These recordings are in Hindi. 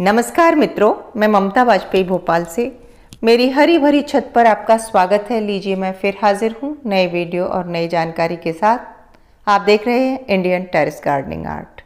नमस्कार मित्रों मैं ममता वाजपेयी भोपाल से मेरी हरी भरी छत पर आपका स्वागत है लीजिए मैं फिर हाजिर हूँ नए वीडियो और नई जानकारी के साथ आप देख रहे हैं इंडियन टेरिस गार्डनिंग आर्ट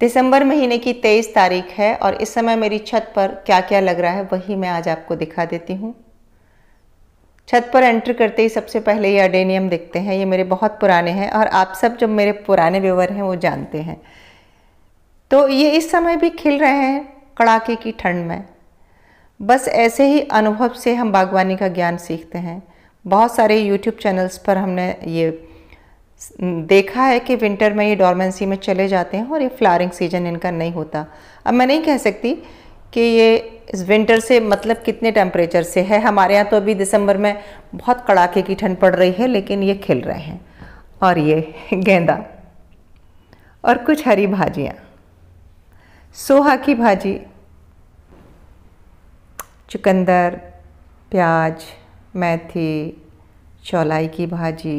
दिसंबर महीने की तेईस तारीख है और इस समय मेरी छत पर क्या क्या लग रहा है वही मैं आज आपको दिखा देती हूँ छत पर एंटर करते ही सबसे पहले ये अडेनियम दिखते हैं ये मेरे बहुत पुराने हैं और आप सब जो मेरे पुराने व्यूवर हैं वो जानते हैं तो ये इस समय भी खिल रहे हैं कड़ाके की ठंड में बस ऐसे ही अनुभव से हम बागवानी का ज्ञान सीखते हैं बहुत सारे यूट्यूब चैनल्स पर हमने ये देखा है कि विंटर में ये डॉर्मेंसी में चले जाते हैं और ये फ्लावरिंग सीजन इनका नहीं होता अब मैं नहीं कह सकती कि ये इस विंटर से मतलब कितने टेम्परेचर से है हमारे यहाँ तो अभी दिसंबर में बहुत कड़ाके की ठंड पड़ रही है लेकिन ये खिल रहे हैं और ये गेंदा और कुछ हरी भाजियाँ सोहा की भाजी चुकंदर प्याज मेथी चौलाई की भाजी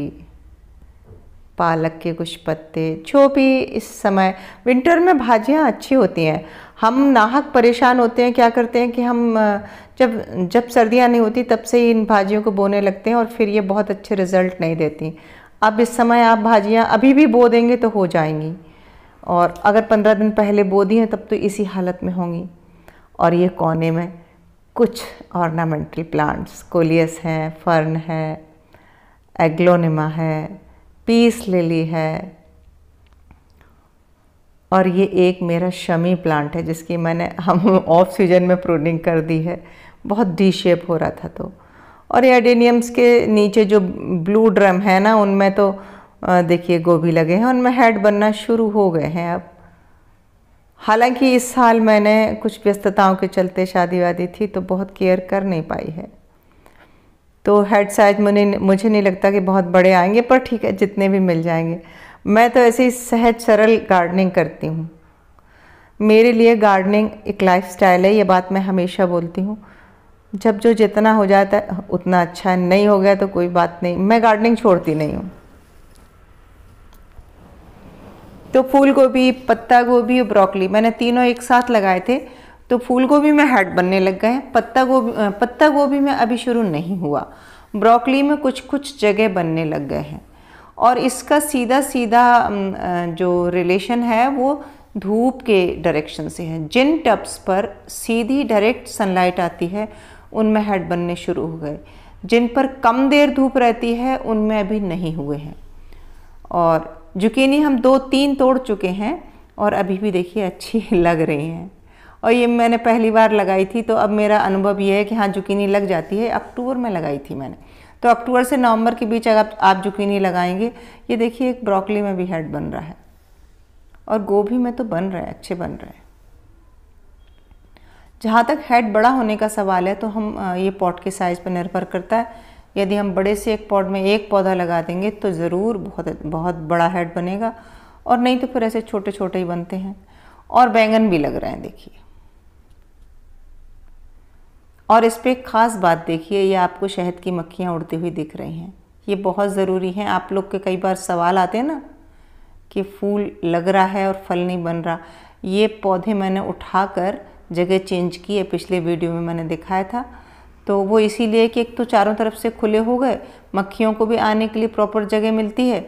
पालक के कुछ पत्ते जो भी इस समय विंटर में भाजियाँ अच्छी होती हैं हम नाहक परेशान होते हैं क्या करते हैं कि हम जब जब सर्दियाँ नहीं होती तब से ही इन भाजियों को बोने लगते हैं और फिर ये बहुत अच्छे रिजल्ट नहीं देती अब इस समय आप भाजियाँ अभी भी बो देंगे तो हो जाएंगी और अगर पंद्रह दिन पहले बो दी हैं तब तो इसी हालत में होंगी और ये कोने में कुछ ऑर्नामेंटल प्लांट्स कोलियस हैं फर्न है एग्लोनिमा है पीस लिली है और ये एक मेरा शमी प्लांट है जिसकी मैंने हम ऑफ सीजन में प्रूनिंग कर दी है बहुत डी शेप हो रहा था तो और एडेनियम्स के नीचे जो ब्लू ड्रम है ना उनमें तो देखिए गोभी लगे हैं उनमें हेड बनना शुरू हो गए हैं अब हालांकि इस साल मैंने कुछ व्यस्तताओं के चलते शादी वादी थी तो बहुत केयर कर नहीं पाई है तो हेड साइज मुझे मुझे नहीं लगता कि बहुत बड़े आएंगे पर ठीक है जितने भी मिल जाएंगे मैं तो ऐसे ही सहज सरल गार्डनिंग करती हूँ मेरे लिए गार्डनिंग एक लाइफ स्टाइल है ये बात मैं हमेशा बोलती हूँ जब जो जितना हो जाता है उतना अच्छा है नहीं हो गया तो कोई बात नहीं मैं गार्डनिंग छोड़ती नहीं हूँ तो फूल गोभी पत्ता गोभी और ब्रोकली मैंने तीनों एक साथ लगाए थे तो फूल गोभी में हेड बनने लग गए पत्ता गोभी पत्ता गोभी में अभी शुरू नहीं हुआ ब्रोकली में कुछ कुछ जगह बनने लग गए हैं और इसका सीधा सीधा जो रिलेशन है वो धूप के डायरेक्शन से है जिन टब्स पर सीधी डायरेक्ट सनलाइट आती है उनमें हेड बनने शुरू हो गए जिन पर कम देर धूप रहती है उनमें अभी नहीं हुए हैं और जुकीनी हम दो तीन तोड़ चुके हैं और अभी भी देखिए अच्छी लग रही हैं और ये मैंने पहली बार लगाई थी तो अब मेरा अनुभव ये है कि हाँ जुकीनी लग जाती है अक्टूबर में लगाई थी मैंने तो अक्टूबर से नवंबर के बीच अगर आप, आप जुकीनी लगाएंगे ये देखिए एक ब्रोकली में भी हेड बन रहा है और गोभी में तो बन रहे हैं अच्छे बन रहे हैं जहाँ तक हेड बड़ा होने का सवाल है तो हम ये पॉट के साइज़ पर निर्भर करता है यदि हम बड़े से एक पॉट में एक पौधा लगा देंगे तो ज़रूर बहुत बहुत बड़ा हेड बनेगा और नहीं तो फिर ऐसे छोटे छोटे ही बनते हैं और बैंगन भी लग रहे हैं देखिए और इस पर एक ख़ास बात देखिए ये आपको शहद की मक्खियाँ उड़ती हुई दिख रही हैं ये बहुत ज़रूरी हैं आप लोग के कई बार सवाल आते हैं ना कि फूल लग रहा है और फल नहीं बन रहा ये पौधे मैंने उठाकर जगह चेंज की है पिछले वीडियो में मैंने दिखाया था तो वो इसीलिए कि एक तो चारों तरफ से खुले हो गए मक्खियों को भी आने के लिए प्रॉपर जगह मिलती है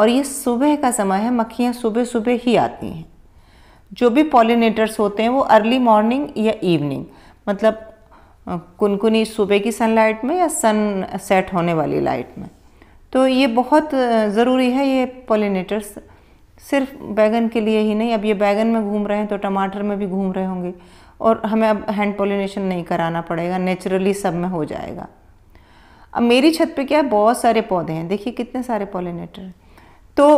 और ये सुबह का समय है मक्खियाँ सुबह सुबह ही आती हैं जो भी पॉलिनेटर्स होते हैं वो अर्ली मॉर्निंग या इवनिंग मतलब कुनकुनी सुबह की सनलाइट में या सन सेट होने वाली लाइट में तो ये बहुत ज़रूरी है ये पॉलिनेटर्स सिर्फ बैगन के लिए ही नहीं अब ये बैगन में घूम रहे हैं तो टमाटर में भी घूम रहे होंगे और हमें अब हैंड पोलिनेशन नहीं कराना पड़ेगा नेचुरली सब में हो जाएगा अब मेरी छत पे क्या है बहुत सारे पौधे हैं देखिए कितने सारे पोलिनेटर हैं तो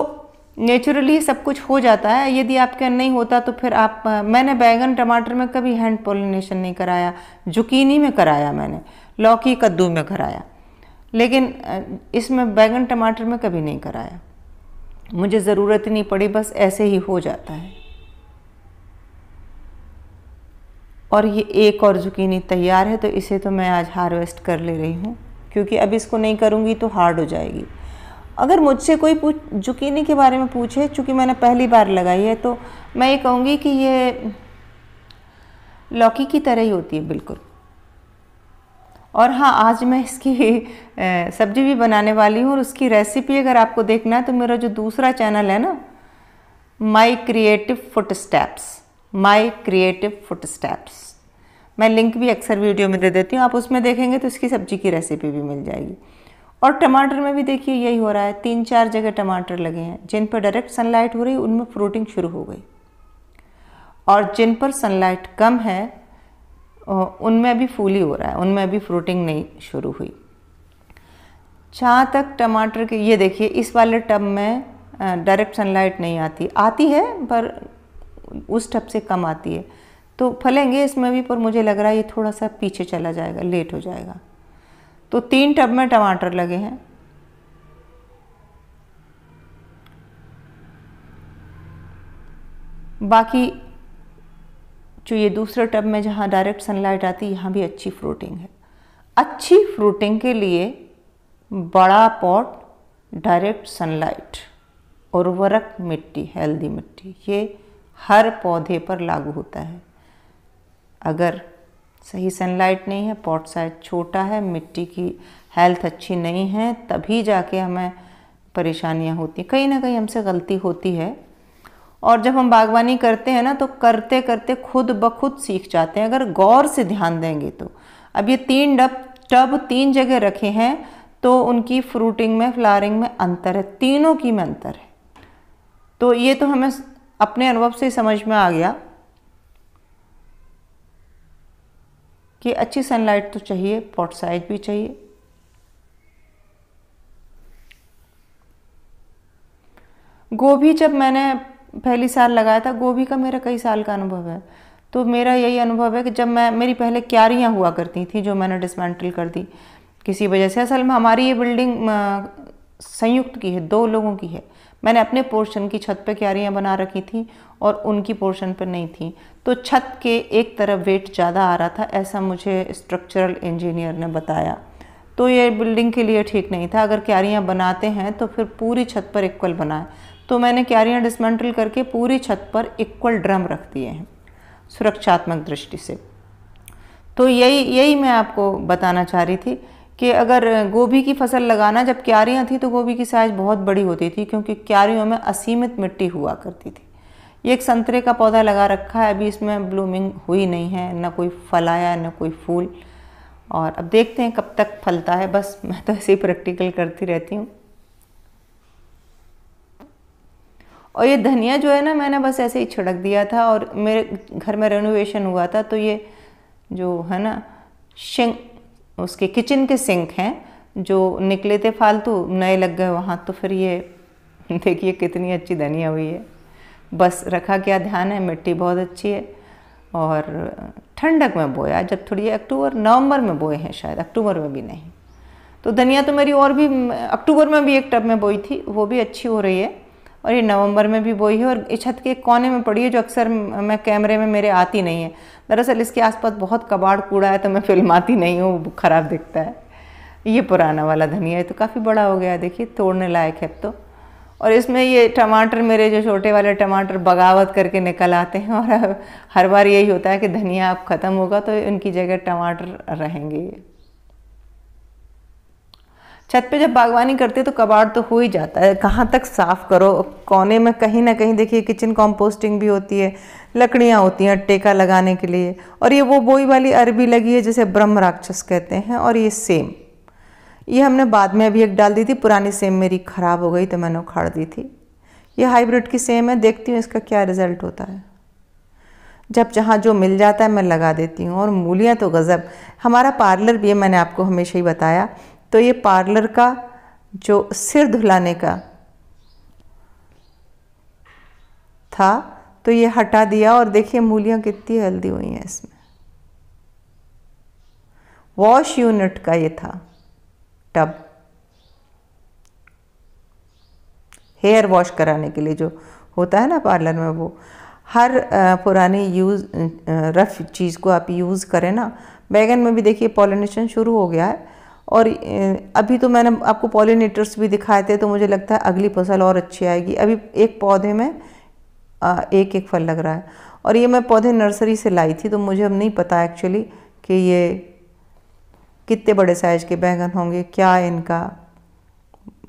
नेचुरली सब कुछ हो जाता है यदि आपके नहीं होता तो फिर आप मैंने बैंगन टमाटर में कभी हैंड पोलिनेशन नहीं कराया जुकीनी में कराया मैंने लौकी कद्दू में कराया लेकिन इसमें बैंगन टमाटर में कभी नहीं कराया मुझे ज़रूरत ही नहीं पड़ी बस ऐसे ही हो जाता है और ये एक और जुकीनी तैयार है तो इसे तो मैं आज हार्वेस्ट कर ले रही हूँ क्योंकि अब इसको नहीं करूँगी तो हार्ड हो जाएगी अगर मुझसे कोई पूछ जुकीनी के बारे में पूछे चूँकि मैंने पहली बार लगाई है तो मैं ये कहूँगी कि ये लौकी की तरह ही होती है बिल्कुल और हाँ आज मैं इसकी सब्ज़ी भी बनाने वाली हूँ और उसकी रेसिपी अगर आपको देखना है तो मेरा जो दूसरा चैनल है ना my creative footsteps my creative footsteps मैं लिंक भी अक्सर वीडियो में दे देती हूँ आप उसमें देखेंगे तो इसकी सब्जी की रेसिपी भी मिल जाएगी और टमाटर में भी देखिए यही हो रहा है तीन चार जगह टमाटर लगे हैं जिन पर डायरेक्ट सनलाइट हो रही उनमें फ्रूटिंग शुरू हो गई और जिन पर सनलाइट कम है उनमें भी फूली हो रहा है उनमें भी फ्रूटिंग नहीं शुरू हुई जहाँ तक टमाटर के ये देखिए इस वाले टब में डायरेक्ट सनलाइट नहीं आती आती है पर उस टप से कम आती है तो फलेंगे इसमें भी पर मुझे लग रहा है ये थोड़ा सा पीछे चला जाएगा लेट हो जाएगा तो तीन टब में टमाटर लगे हैं बाकी जो ये दूसरे टब में जहाँ डायरेक्ट सनलाइट आती है यहाँ भी अच्छी फ्रूटिंग है अच्छी फ्रूटिंग के लिए बड़ा पॉट डायरेक्ट सनलाइट उर्वरक मिट्टी हेल्दी मिट्टी ये हर पौधे पर लागू होता है अगर सही सनलाइट नहीं है पॉट साइज छोटा है मिट्टी की हेल्थ अच्छी नहीं है तभी जाके हमें परेशानियाँ होती कहीं ना कहीं हमसे गलती होती है और जब हम बागवानी करते हैं ना तो करते करते खुद ब खुद सीख जाते हैं अगर गौर से ध्यान देंगे तो अब ये तीन डब टब तीन जगह रखे हैं तो उनकी फ्रूटिंग में फ्लावरिंग में अंतर है तीनों की में अंतर है तो ये तो हमें अपने अनुभव से समझ में आ गया कि अच्छी सनलाइट तो चाहिए पॉट साइज भी चाहिए गोभी जब मैंने पहली साल लगाया था गोभी का मेरा कई साल का अनुभव है तो मेरा यही अनुभव है कि जब मैं मेरी पहले क्यारियाँ हुआ करती थी जो मैंने डिसमेंटल कर दी किसी वजह से असल में हमारी ये बिल्डिंग संयुक्त की है दो लोगों की है मैंने अपने पोर्शन की छत पे क्यारियाँ बना रखी थी और उनकी पोर्शन पर नहीं थी तो छत के एक तरफ वेट ज़्यादा आ रहा था ऐसा मुझे स्ट्रक्चरल इंजीनियर ने बताया तो ये बिल्डिंग के लिए ठीक नहीं था अगर क्यारियाँ बनाते हैं तो फिर पूरी छत पर इक्वल बनाए तो मैंने क्यारियाँ डिसमेंटल करके पूरी छत पर इक्वल ड्रम रख दिए हैं सुरक्षात्मक दृष्टि से तो यही यही मैं आपको बताना चाह रही थी कि अगर गोभी की फसल लगाना जब क्यारियाँ थी तो गोभी की साइज़ बहुत बड़ी होती थी क्योंकि क्यारियों में असीमित मिट्टी हुआ करती थी ये एक संतरे का पौधा लगा रखा है अभी इसमें ब्लूमिंग हुई नहीं है ना कोई फल आया ना कोई फूल और अब देखते हैं कब तक फलता है बस मैं तो ऐसे ही प्रैक्टिकल करती रहती हूँ और ये धनिया जो है ना मैंने बस ऐसे ही छिड़क दिया था और मेरे घर में रेनोवेशन हुआ था तो ये जो है ना शिंग उसके किचन के सिंक हैं जो निकले थे फालतू नए लग गए वहाँ तो फिर ये देखिए कितनी अच्छी धनिया हुई है बस रखा क्या ध्यान है मिट्टी बहुत अच्छी है और ठंडक में बोया जब थोड़ी अक्टूबर नवंबर में बोए हैं शायद अक्टूबर में भी नहीं तो धनिया तो मेरी और भी अक्टूबर में भी एक टब में बोई थी वो भी अच्छी हो रही है और ये नवंबर में भी बोई है और इस छत के कोने में पड़ी है जो अक्सर मैं कैमरे में मेरे आती नहीं है दरअसल इसके आसपास बहुत कबाड़ कूड़ा है तो मैं फिल्माती नहीं हूँ ख़राब दिखता है ये पुराना वाला धनिया है तो काफ़ी बड़ा हो गया देखिए तोड़ने लायक है तो और इसमें ये टमाटर मेरे जो छोटे वाले टमाटर बगावत करके निकल आते हैं और हर बार यही होता है कि धनिया अब ख़त्म होगा तो इनकी जगह टमाटर रहेंगे ये छत पे जब बागवानी करते तो कबाड़ तो हो ही जाता है कहाँ तक साफ़ करो कोने में कहीं ना कहीं देखिए किचन कॉम्पोस्टिंग भी होती है लकड़ियाँ होती हैं टेका लगाने के लिए और ये वो बोई वाली अरबी लगी है जिसे ब्रह्म राक्षस कहते हैं और ये सेम ये हमने बाद में अभी एक डाल दी थी पुरानी सेम मेरी ख़राब हो गई तो मैंने उखाड़ दी थी ये हाइब्रिड की सेम है देखती हूँ इसका क्या रिज़ल्ट होता है जब जहाँ जो मिल जाता है मैं लगा देती हूँ और मूलियाँ तो गज़ब हमारा पार्लर भी है मैंने आपको हमेशा ही बताया तो ये पार्लर का जो सिर धुलाने का था तो ये हटा दिया और देखिए मूलियाँ कितनी हेल्दी हुई हैं इसमें वॉश यूनिट का ये था टब हेयर वॉश कराने के लिए जो होता है ना पार्लर में वो हर पुराने यूज़ रफ़ चीज़ को आप यूज़ करें ना बैगन में भी देखिए पॉलिनेशन शुरू हो गया है और अभी तो मैंने आपको पॉलिनेटर्स भी दिखाए थे तो मुझे लगता है अगली फसल और अच्छी आएगी अभी एक पौधे में एक एक फल लग रहा है और ये मैं पौधे नर्सरी से लाई थी तो मुझे अब नहीं पता एक्चुअली कि ये कितने बड़े साइज के बैंगन होंगे क्या इनका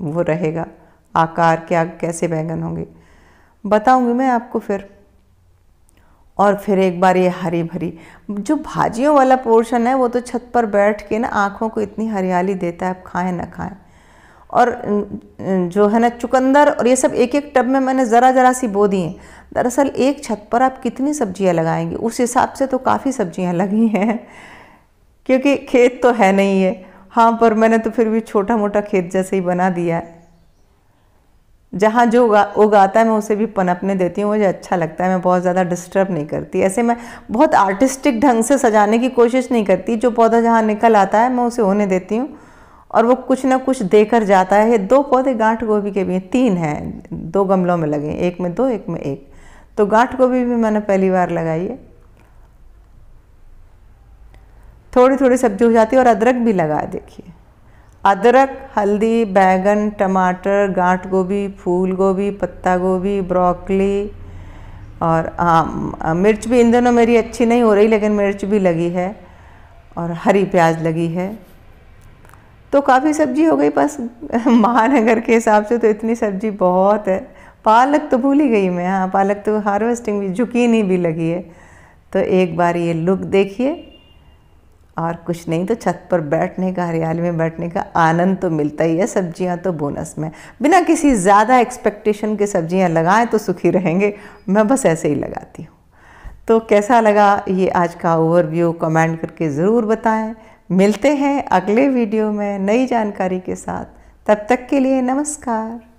वो रहेगा आकार क्या कैसे बैंगन होंगे बताऊंगी मैं आपको फिर और फिर एक बार ये हरी भरी जो भाजियों वाला पोर्शन है वो तो छत पर बैठ के ना आँखों को इतनी हरियाली देता है आप खाएँ ना खाएँ और जो है ना चुकंदर और ये सब एक एक टब में मैंने ज़रा ज़रा सी बो दी हैं दरअसल एक छत पर आप कितनी सब्जियां लगाएंगे उस हिसाब से तो काफ़ी सब्जियां लगी हैं क्योंकि खेत तो है नहीं है हाँ पर मैंने तो फिर भी छोटा मोटा खेत जैसे ही बना दिया है जहाँ जो उगा उगाता है मैं उसे भी पनपने देती हूँ मुझे अच्छा लगता है मैं बहुत ज़्यादा डिस्टर्ब नहीं करती ऐसे मैं बहुत आर्टिस्टिक ढंग से सजाने की कोशिश नहीं करती जो पौधा जहाँ निकल आता है मैं उसे होने देती हूँ और वो कुछ ना कुछ देकर जाता है दो पौधे गांठ गोभी के भी हैं तीन हैं दो गमलों में लगे एक में दो एक में एक तो गांठ गोभी भी मैंने पहली बार लगाई है थोड़ी थोड़ी सब्जी हो जाती है और अदरक भी लगाए देखिए अदरक हल्दी बैगन टमाटर गांठ गोभी फूल गोभी पत्ता गोभी ब्रोकली और आम मिर्च भी इन दोनों मेरी अच्छी नहीं हो रही लेकिन मिर्च भी लगी है और हरी प्याज लगी है तो काफ़ी सब्जी हो गई बस महानगर के हिसाब से तो इतनी सब्जी बहुत है पालक तो भूल ही गई मैं हाँ पालक तो हार्वेस्टिंग भी झुकी नहीं भी लगी है तो एक बार ये लुक देखिए और कुछ नहीं तो छत पर बैठने का हरियाली में बैठने का आनंद तो मिलता ही है सब्जियां तो बोनस में बिना किसी ज़्यादा एक्सपेक्टेशन के सब्जियां लगाएं तो सुखी रहेंगे मैं बस ऐसे ही लगाती हूँ तो कैसा लगा ये आज का ओवरव्यू कमेंट करके ज़रूर बताएं मिलते हैं अगले वीडियो में नई जानकारी के साथ तब तक के लिए नमस्कार